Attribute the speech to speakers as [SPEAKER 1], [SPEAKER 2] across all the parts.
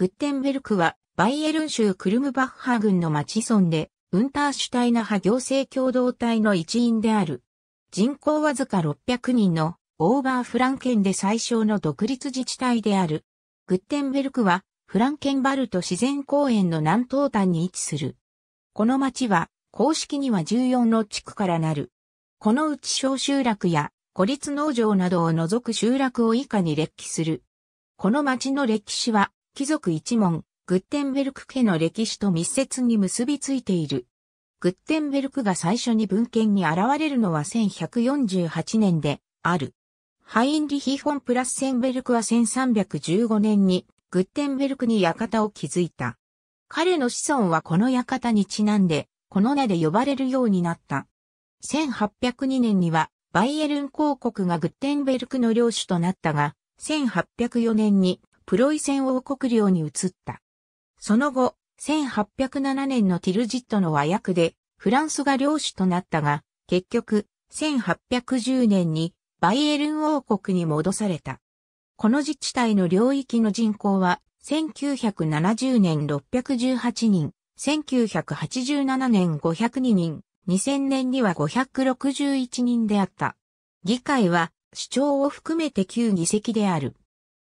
[SPEAKER 1] グッテンベルクは、バイエルン州クルムバッハ郡の町村で、ウンターシュタイナ派行政共同体の一員である。人口わずか600人のオーバーフランケンで最小の独立自治体である。グッテンベルクはフランケンバルト自然公園の南東端に位置する。この町は公式には14の地区からなる。このうち小集落や孤立農場などを除く集落を以下に列記する。この町の歴史は貴族一門、グッテンベルク家の歴史と密接に結びついている。グッテンベルクが最初に文献に現れるのは1148年である。ハインリヒ・フォン・プラッセンベルクは1315年にグッテンベルクに館を築いた。彼の子孫はこの館にちなんで、この名で呼ばれるようになった。1802年にはバイエルン公国がグッテンベルクの領主となったが、1804年にプロイセン王国領に移った。その後、1807年のティルジットの和訳で、フランスが領主となったが、結局、1810年にバイエルン王国に戻された。この自治体の領域の人口は、1970年618人、1987年502人、2000年には561人であった。議会は、主長を含めて9議席である。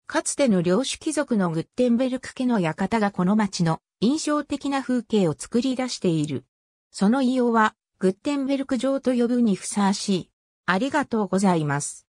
[SPEAKER 1] かつての領主貴族のグッテンベルク家の館がこの町の印象的な風景を作り出している。その異様は、グッテンベルク城と呼ぶにふさわしい。ありがとうござい
[SPEAKER 2] ます。